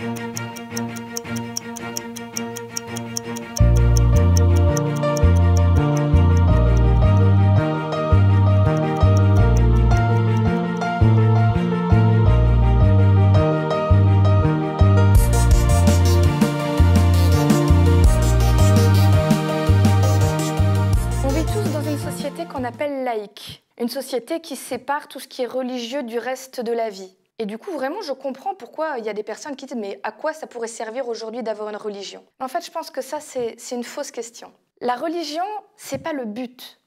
On vit tous dans une société qu'on appelle laïque, une société qui sépare tout ce qui est religieux du reste de la vie. Et du coup, vraiment, je comprends pourquoi il y a des personnes qui disent mais à quoi ça pourrait servir aujourd'hui d'avoir une religion En fait, je pense que ça, c'est une fausse question. La religion, c'est pas le but.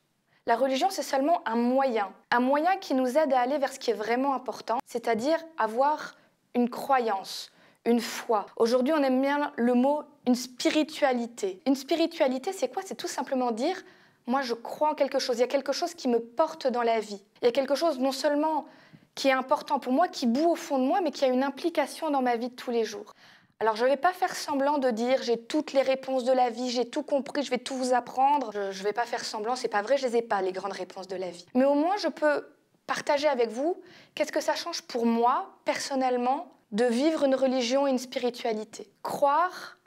La religion, c'est seulement un moyen. Un moyen qui nous aide à aller vers ce qui est vraiment important, c'est-à-dire avoir une croyance, une foi. Aujourd'hui, on aime bien le mot une spiritualité. Une spiritualité, c'est quoi C'est tout simplement dire moi, je crois en quelque chose. Il y a quelque chose qui me porte dans la vie. Il y a quelque chose non seulement qui est important pour moi, qui bout au fond de moi, mais qui a une implication dans ma vie de tous les jours. Alors je ne vais pas faire semblant de dire j'ai toutes les réponses de la vie, j'ai tout compris, je vais tout vous apprendre. Je ne vais pas faire semblant, c'est pas vrai, je les ai pas les grandes réponses de la vie. Mais au moins je peux partager avec vous qu'est-ce que ça change pour moi personnellement de vivre une religion et une spiritualité. Croire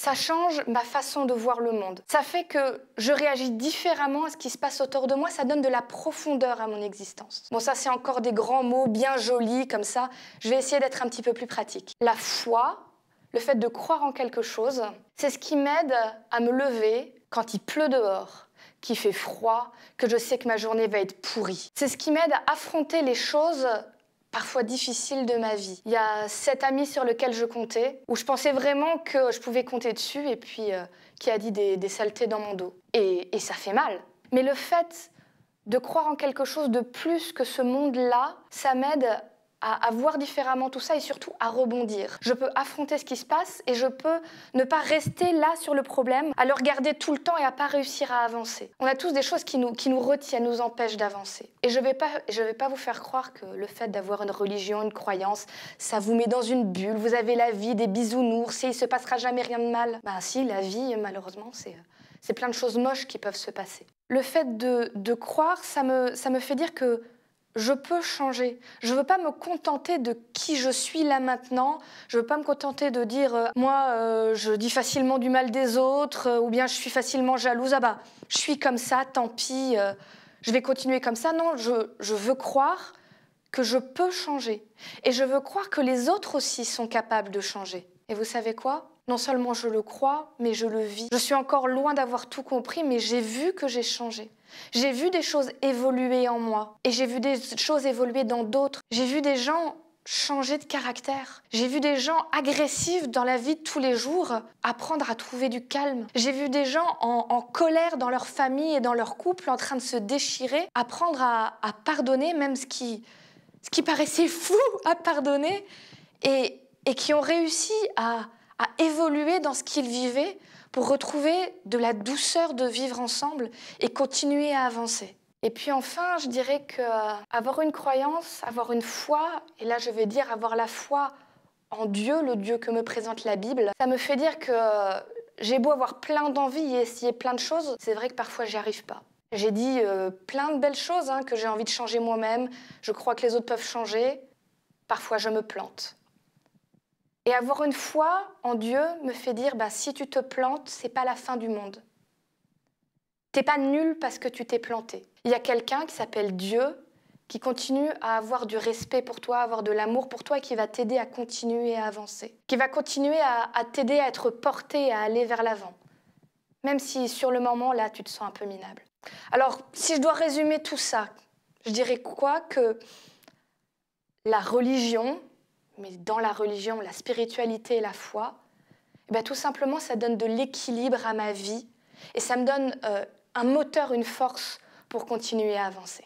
ça change ma façon de voir le monde. Ça fait que je réagis différemment à ce qui se passe autour de moi. Ça donne de la profondeur à mon existence. Bon, ça, c'est encore des grands mots bien jolis comme ça. Je vais essayer d'être un petit peu plus pratique. La foi, le fait de croire en quelque chose, c'est ce qui m'aide à me lever quand il pleut dehors qu'il fait froid, que je sais que ma journée va être pourrie. C'est ce qui m'aide à affronter les choses parfois difficile de ma vie. Il y a cet ami sur lequel je comptais, où je pensais vraiment que je pouvais compter dessus et puis euh, qui a dit des, saletés dans mon dos. Et, et ça fait mal. Mais le fait de croire en quelque chose de plus que ce monde-là, ça m'aide à, voir différemment tout ça et surtout à rebondir. Je peux affronter ce qui se passe et je peux ne pas rester là sur le problème, à le regarder tout le temps et à pas réussir à avancer. On a tous des choses qui nous, qui nous retiennent, nous empêchent d'avancer. Et je vais pas, je vais pas vous faire croire que le fait d'avoir une religion, une croyance, ça vous met dans une bulle, vous avez la vie des bisounours et il se passera jamais rien de mal. Ben si, la vie, malheureusement, c'est c'est plein de choses moches qui peuvent se passer. Le fait de, de croire, ça me, ça me fait dire que je peux changer. Je ne veux pas me contenter de qui je suis là maintenant. Je ne veux pas me contenter de dire euh, moi euh, je dis facilement du mal des autres euh, ou bien je suis facilement jalouse. Ah bah je suis comme ça, tant pis. je vais continuer comme ça. Non, je veux croire que je peux changer et je veux croire que les autres aussi sont capables de changer. Et vous savez quoi non seulement je le crois, mais je le vis. Je suis encore loin d'avoir tout compris, mais j'ai vu que j'ai changé. J'ai vu des choses évoluer en moi, et j'ai vu des choses évoluer dans d'autres. J'ai vu des gens changer de caractère. J'ai vu des gens agressifs dans la vie de tous les jours apprendre à trouver du calme. J'ai vu des gens en, colère dans leur famille et dans leur couple en train de se déchirer apprendre à, à pardonner même ce qui, ce qui paraissait fou à pardonner et, et qui ont réussi à, à évoluer dans ce qu'ils vivaient pour retrouver de la douceur de vivre ensemble et continuer à avancer. Et puis enfin, je dirais que euh, avoir une croyance, avoir une foi, et là je vais dire avoir la foi en Dieu, le Dieu que me présente la Bible, ça me fait dire que euh, j'ai beau avoir plein d'envie et essayer plein de choses, c'est vrai que parfois j'y arrive pas. J'ai dit euh, plein de belles choses hein, que j'ai envie de changer moi-même, je crois que les autres peuvent changer, parfois je me plante. Et avoir une foi en Dieu me fait dire bah, si tu te plantes, c'est pas la fin du monde. T'es pas nul parce que tu t'es planté. Il y a quelqu'un qui s'appelle Dieu qui continue à avoir du respect pour toi, à avoir de l'amour pour toi et qui va t'aider à continuer à avancer, qui va continuer à, à t'aider à être porté, à aller vers l'avant, même si sur le moment, là, tu te sens un peu minable. Alors, si je dois résumer tout ça, je dirais quoi Que la religion, mais dans la religion, la spiritualité et la foi, eh ben, tout simplement, ça donne de l'équilibre à ma vie et ça me donne euh, un moteur, une force pour continuer à avancer.